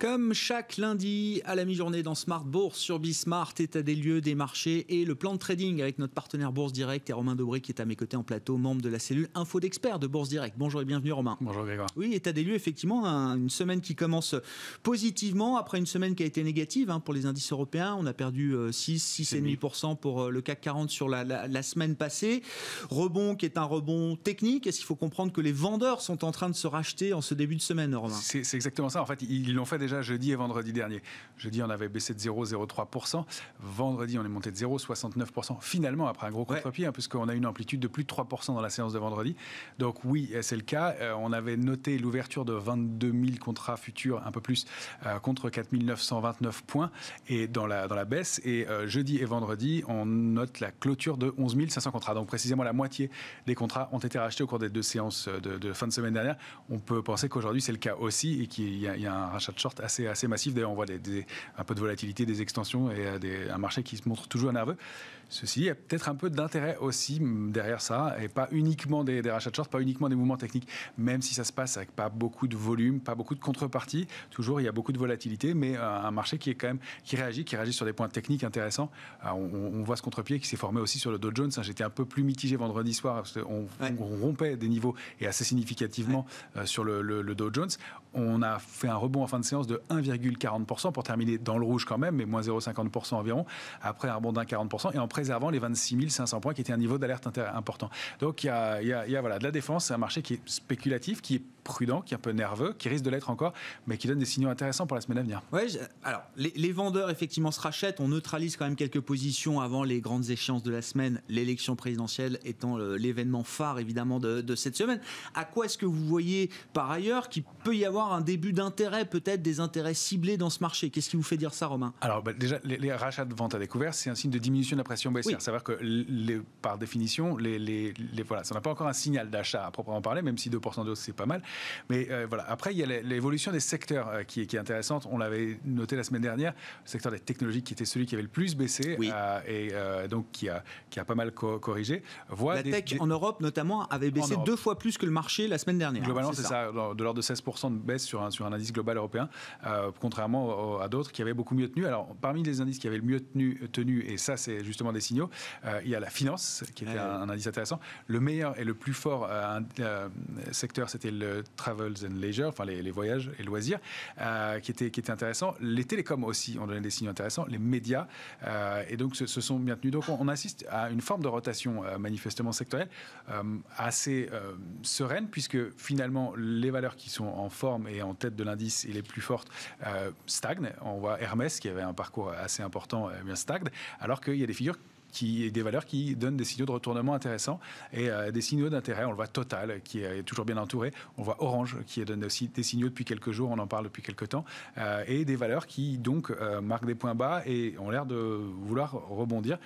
Comme chaque lundi à la mi-journée dans Smart Bourse sur Bismart, état des lieux, des marchés et le plan de trading avec notre partenaire Bourse Direct et Romain Dobré qui est à mes côtés en plateau, membre de la cellule Info d'experts de Bourse Direct. Bonjour et bienvenue Romain. Bonjour Grégoire. Oui, état des lieux, effectivement, une semaine qui commence positivement après une semaine qui a été négative hein, pour les indices européens. On a perdu 6, euh, 6,5% pour euh, le CAC 40 sur la, la, semaine passée. Rebond qui est un rebond technique. Est-ce qu'il faut comprendre que les vendeurs sont en train de se racheter en ce début de semaine, Romain C'est exactement ça. En fait, ils l'ont fait déjà jeudi et vendredi dernier. Jeudi, on avait baissé de 0,03%. Vendredi, on est monté de 0,69%. Finalement, après un gros contre-pied, hein, puisqu'on a une amplitude de plus de 3% dans la séance de vendredi. Donc oui, euh, c'est le cas. Euh, on avait noté l'ouverture de 22 000 contrats futurs, un peu plus, euh, contre 4 929 points et dans la, dans la baisse. Et jeudi et vendredi, on note la clôture de 11 500 contrats. Donc précisément la moitié des contrats ont été rachetés au cours des deux séances de, fin de semaine dernière. On peut penser qu'aujourd'hui, c'est le cas aussi et qu'il y, y, a un rachat de short assez, massif D'ailleurs, on voit des, un peu de volatilité, des extensions et euh, un marché qui se montre toujours nerveux. Ceci, il y a peut-être un peu d'intérêt aussi mm, derrière ça, et pas uniquement des, rachats de shorts, pas uniquement des mouvements techniques, même si ça se passe avec pas beaucoup de volume, pas beaucoup de contrepartie. Toujours, il y a beaucoup de volatilité, mais euh, un marché qui est quand même qui réagit, qui réagit sur des points techniques intéressants. on, voit ce contre-pied qui s'est formé aussi sur le Dow Jones. Hein. J'étais un peu plus mitigé vendredi soir, parce qu'on on rompait des niveaux et assez significativement euh, sur le, Dow Jones. On a fait un rebond en fin de séance de 1,40% pour terminer dans le rouge quand même, mais moins 0,50% environ, après un rebond d'un 40% et en préservant les 26 500 points qui était un niveau d'alerte important. Donc il y a, voilà, de la défense, c'est un marché qui est spéculatif, qui est prudent, qui est un peu nerveux, qui risque de l'être encore, mais qui donne des signaux intéressants pour la semaine à venir. Ouais, alors les, vendeurs effectivement se rachètent, on neutralise quand même quelques positions avant les grandes échéances de la semaine, l'élection présidentielle étant euh, l'événement phare évidemment de, cette semaine. À quoi est-ce que vous voyez par ailleurs qu'il peut y avoir un début d'intérêt, peut-être des intérêts ciblés dans ce marché Qu'est-ce qui vous fait dire ça, Romain Alors bah, déjà, les, rachats de ventes à découvert, c'est un signe de diminution de la pression baissière. Ça C'est-à-dire que par définition, les, voilà, ça n'a pas encore un signal d'achat à proprement parler, même si 2% de c'est pas mal. Mais euh, voilà, après, il y a l'évolution des secteurs euh, qui, est intéressante. On l'avait noté la semaine dernière, le secteur des technologies qui était celui qui avait le plus baissé euh, et donc qui a, qui a pas mal corrigé. la tech en Europe, notamment, avait baissé deux fois plus que le marché la semaine dernière. Globalement, c'est ça. de l'ordre de 16% de baisse sur un, sur un indice global européen, contrairement à d'autres qui avaient beaucoup mieux tenu. Alors, parmi les indices qui avaient le mieux tenu, tenu et ça, c'est justement des signaux, il y a la finance, qui était un, indice intéressant. Le meilleur et le plus fort secteur, c'était le Travels and Leisure, enfin les, voyages et loisirs, euh, qui, était, qui était intéressant. Les télécoms aussi ont donné des signes intéressants, les médias, euh, et donc se, sont bien tenus. Donc on, on, assiste à une forme de rotation euh, manifestement sectorielle assez sereine, puisque finalement les valeurs qui sont en forme et en tête de l'indice et les plus fortes stagnent. On voit Hermès, qui avait un parcours assez important, eh bien stagne, alors qu'il y a des figures qui est des valeurs qui donnent des signaux de retournement intéressants et euh, des signaux d'intérêt. On le voit Total qui est toujours bien entouré. On voit Orange qui donne aussi des signaux depuis quelques jours. On en parle depuis quelques temps euh, et des valeurs qui donc euh, marquent des points bas et ont l'air de vouloir rebondir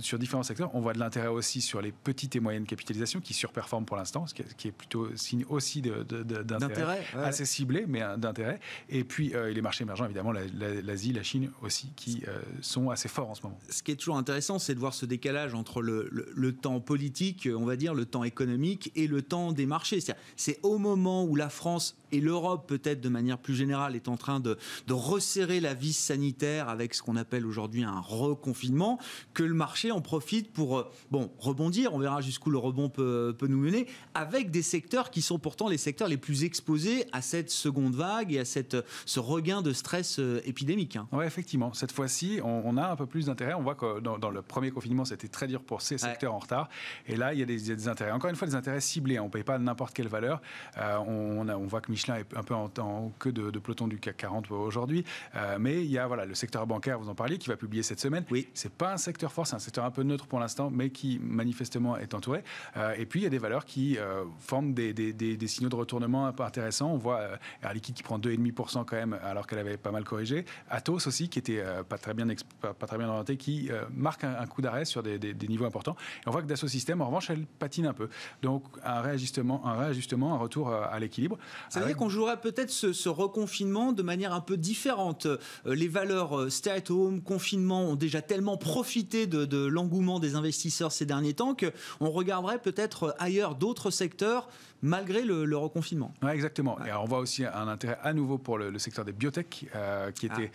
sur différents secteurs. On voit de l'intérêt aussi sur les petites et moyennes capitalisations qui surperforment pour l'instant, ce qui est plutôt signe aussi d'intérêt assez ciblé, mais d'intérêt. Et puis les marchés émergents, évidemment, l'Asie, la, Chine aussi, qui sont assez forts en ce moment. Ce qui est toujours intéressant, c'est de voir ce décalage entre le, temps politique, on va dire, le temps économique et le temps des marchés. C'est au moment où la France et l'Europe, peut-être de manière plus générale, est en train de, de resserrer la vis sanitaire avec ce qu'on appelle aujourd'hui un reconfinement, que le marché en profite pour euh, bon rebondir. On verra jusqu'où le rebond peut, nous mener, avec des secteurs qui sont pourtant les secteurs les plus exposés à cette seconde vague et à cette, ce regain de stress euh, épidémique. Hein. Oui, effectivement. Cette fois-ci, on, a un peu plus d'intérêt. On voit que dans, dans le premier premier confinement, c'était très dur pour ces secteurs en retard. Et là, il y a des, intérêts. Encore une fois, des intérêts ciblés. On ne paye pas n'importe quelle valeur. Euh, on, on, voit que Michelin est un peu en, en queue de, peloton du CAC 40 aujourd'hui. Euh, mais il y a voilà, le secteur bancaire, vous en parliez, qui va publier cette semaine. Oui. Ce n'est pas un secteur fort, c'est un secteur un peu neutre pour l'instant, mais qui manifestement est entouré. Euh, et puis, il y a des valeurs qui forment des, signaux de retournement un peu intéressants. On voit Air Liquide qui prend 2,5% quand même, alors qu'elle avait pas mal corrigé. Atos aussi, qui était pas, très bien, pas, très bien orienté, qui marque un, un coup d'arrêt sur des, niveaux importants. Et on voit que Dassault Systèmes, en revanche, elle patine un peu. Donc un réajustement, un réajustement, un retour euh, à l'équilibre. C'est-à-dire euh, qu'on jouerait peut-être ce, reconfinement de manière un peu différente. Euh, les valeurs stay at home, confinement ont déjà tellement profité de, de l'engouement des investisseurs ces derniers temps qu'on regarderait peut-être ailleurs d'autres secteurs malgré le, reconfinement. exactement. Et on voit aussi un intérêt à nouveau pour le, secteur des biotech, euh, qui ah, était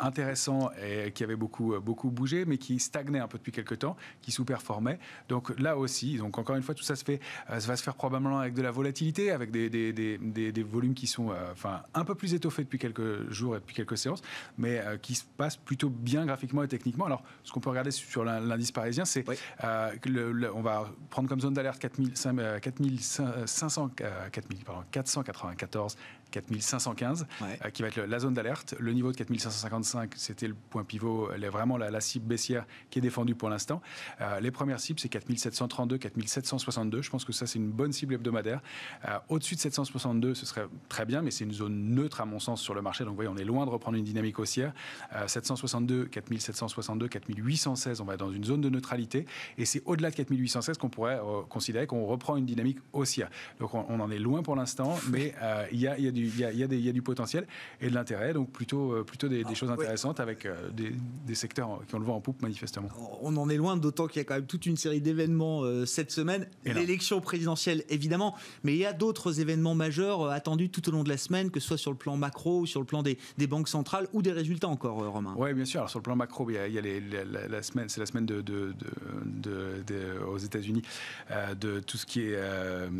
intéressant et qui avait beaucoup, euh, beaucoup bougé, mais qui stagnait un peu depuis quelques temps, qui sous-performait. Donc là aussi, donc encore une fois, tout ça se fait, euh, ça va se faire probablement avec de la volatilité, avec des, des, des, des, volumes qui sont enfin, un peu plus étoffés depuis quelques jours et depuis quelques séances, mais qui se passent plutôt bien graphiquement et techniquement. Alors, ce qu'on peut regarder sur l'indice parisien, c'est qu'on on va prendre comme zone d'alerte 4500 500, 4000, euh, pardon, 494 4515, euh, qui va être la zone d'alerte. Le niveau de 4555, c'était le point pivot, elle est vraiment la, cible baissière qui est défendue pour l'instant. Euh, les premières cibles, c'est 4732, 4762. Je pense que ça, c'est une bonne cible hebdomadaire. Euh, au-dessus de 762, ce serait très bien, mais c'est une zone neutre, à mon sens, sur le marché. Donc, vous voyez, on est loin de reprendre une dynamique haussière. 762, 4762, 4816, on va dans une zone de neutralité. Et c'est au-delà de 4816 qu'on pourrait considérer qu'on reprend une dynamique haussière. Donc, on, en est loin pour l'instant, mais il y a, y a il y a, du potentiel et de l'intérêt. Donc plutôt, euh, plutôt des, ah, choses intéressantes avec euh, des, secteurs qui ont le vent en poupe, manifestement. On en est loin, d'autant qu'il y a quand même toute une série d'événements euh, cette semaine. L'élection présidentielle, évidemment, mais il y a d'autres événements majeurs attendus tout au long de la semaine, que ce soit sur le plan macro ou sur le plan des, banques centrales ou des résultats encore, Romain. Oui, bien sûr. Alors, sur le plan macro, il y a, la, semaine, c'est la semaine de, aux États-Unis de tout ce qui est.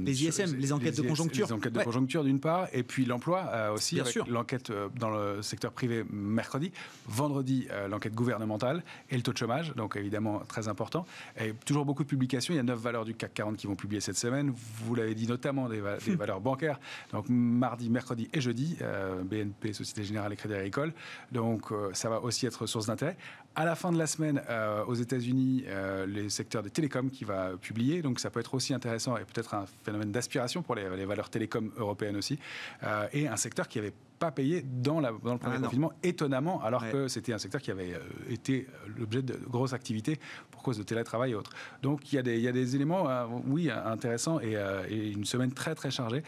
les ISM, les enquêtes de conjoncture. Les enquêtes de conjoncture, d'une part, et puis l'emploi euh, aussi. L'enquête euh, dans le secteur privé mercredi. Vendredi, euh, l'enquête gouvernementale et le taux de chômage. Donc évidemment, très important. Et toujours beaucoup de publications. Il y a 9 valeurs du CAC 40 qui vont publier cette semaine. Vous l'avez dit notamment des, valeurs bancaires. Donc mardi, mercredi et jeudi, BNP, Société Générale et Crédit Agricole. Donc ça va aussi être source d'intérêt. À la fin de la semaine, aux États-Unis, le secteur des télécoms qui va publier. Donc ça peut être aussi intéressant et peut-être un phénomène d'aspiration pour les, les, valeurs télécoms européennes aussi. Euh, et un secteur qui n'avait pas payé dans, la, le premier ah confinement, étonnamment, alors que c'était un secteur qui avait euh, été euh, l'objet de grosses activités pour cause de télétravail et autres. Donc il y a des, éléments, oui, intéressants et, une semaine très très chargée,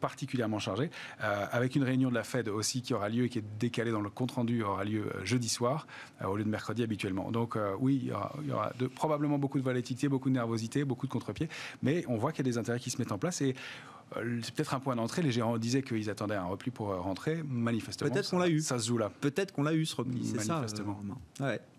particulièrement chargée, avec une réunion de la Fed aussi qui aura lieu et qui est décalée dans le compte-rendu, aura lieu jeudi soir au lieu de mercredi habituellement. Donc oui, il y aura, de, probablement beaucoup de volatilité, beaucoup de nervosité, beaucoup de contre-pieds, mais on voit qu'il y a des intérêts qui se mettent en place et euh, c'est peut-être un point d'entrée. Les gérants disaient qu'ils attendaient un repli pour euh, rentrer. Manifestement, peut-être eu. Ça se joue là. Peut-être qu'on l'a eu ce repli. C'est ça.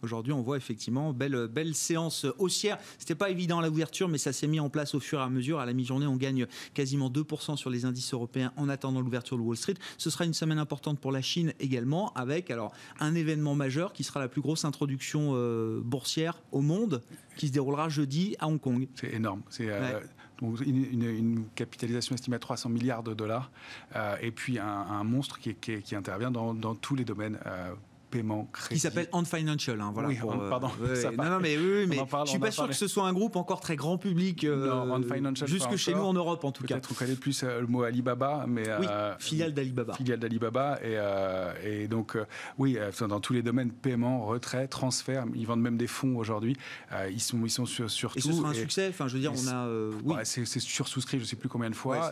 Aujourd'hui, on voit effectivement belle euh, belle séance haussière. C'était pas évident à l'ouverture, mais ça s'est mis en place au fur et à mesure. À la mi-journée, on gagne quasiment 2% sur les indices européens en attendant l'ouverture de Wall Street. Ce sera une semaine importante pour la Chine également, avec alors un événement majeur qui sera la plus grosse introduction boursière au monde, qui se déroulera jeudi à Hong Kong. C'est énorme. C'est une, capitalisation estimée à 300 milliards de dollars, euh, et puis un, monstre qui, intervient dans, tous les domaines. Euh, qui s'appelle Ant Financial, hein, voilà. Euh, pardon. non, non, mais oui, mais je suis pas sûr que ce soit un groupe encore très grand public, euh, non, Financial jusque chez nous en Europe en tout cas. Peut-être on connaît plus euh, le mot Alibaba, mais filiale d'Alibaba. Filiale d'Alibaba et, et donc oui, dans tous les domaines, paiement, retrait, transfert, ils vendent même des fonds aujourd'hui. ils sont, ils sont sur, et ce sera un succès. Enfin, je veux dire, on a. Oui. c'est sursouscrit, je sais plus combien de fois,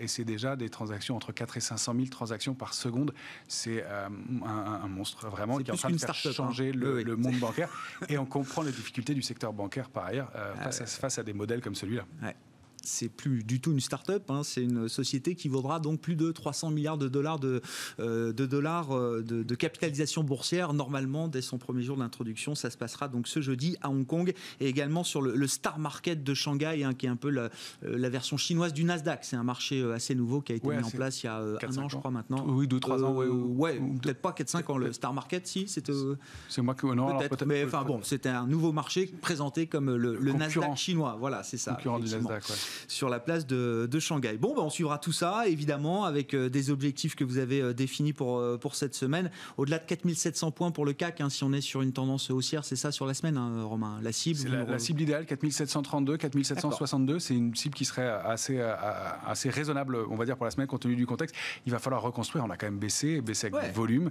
et c'est déjà des transactions entre 4 et 500 000 transactions par seconde. C'est un, un monstre vraiment qui est en train de changer hein. le, monde bancaire. et on comprend les difficultés du secteur bancaire par ailleurs euh, ah face, à, des modèles comme celui-là c'est plus du tout une start-up, hein, c'est une société qui vaudra donc plus de 300 milliards de dollars de, euh, dollars euh, de, capitalisation boursière. Normalement, dès son premier jour d'introduction, ça se passera donc ce jeudi à Hong Kong et également sur le, Star Market de Shanghai, hein, qui est un peu euh, la, version chinoise du Nasdaq. C'est un marché assez nouveau qui a été mis en place il y a un an, je crois, maintenant. Oui, 2-3 ans. Ouais, peut-être pas 4-5 ans. Le Star Market, si, c'était. C'est moi qui. Non, peut-être. mais enfin bon, c'était un nouveau marché présenté comme le, Nasdaq chinois. Voilà, c'est ça. Concurrent du Nasdaq, oui sur la place de, de Shanghai. Bon, ben on suivra tout ça, évidemment, avec euh, des objectifs que vous avez euh, définis pour, euh, pour cette semaine. Au-delà de 4700 points pour le CAC, hein, si on est sur une tendance haussière, c'est ça sur la semaine, hein, Romain La cible la, cible idéale, 4732, 4762, c'est une cible qui serait assez, assez raisonnable, on va dire, pour la semaine, compte tenu du contexte. Il va falloir reconstruire, on a quand même baissé, baissé avec volume,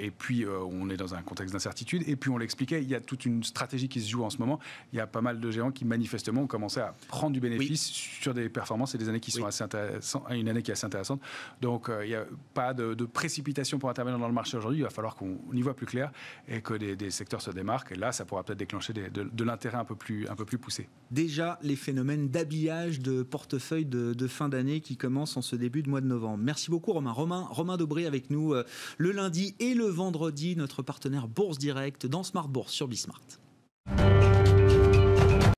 et puis on est dans un contexte d'incertitude, et puis on l'expliquait, il y a toute une stratégie qui se joue en ce moment, il y a pas mal de géants qui manifestement ont commencé à prendre du bénéfice sur des performances et des années qui sont assez intéressantes, une année qui est assez intéressante. Donc euh, il n'y a pas de, précipitation pour intervenir dans le marché aujourd'hui. Il va falloir qu'on y voit plus clair et que des, secteurs se démarquent. Et là, ça pourra peut-être déclencher de, l'intérêt un peu plus un peu plus poussé. Déjà les phénomènes d'habillage de portefeuille de, fin d'année qui commencent en ce début de mois de novembre. Merci beaucoup Romain. Romain, Romain Dobré avec nous euh, le lundi et le vendredi, notre partenaire Bourse Direct dans Smart Bourse sur Bismart.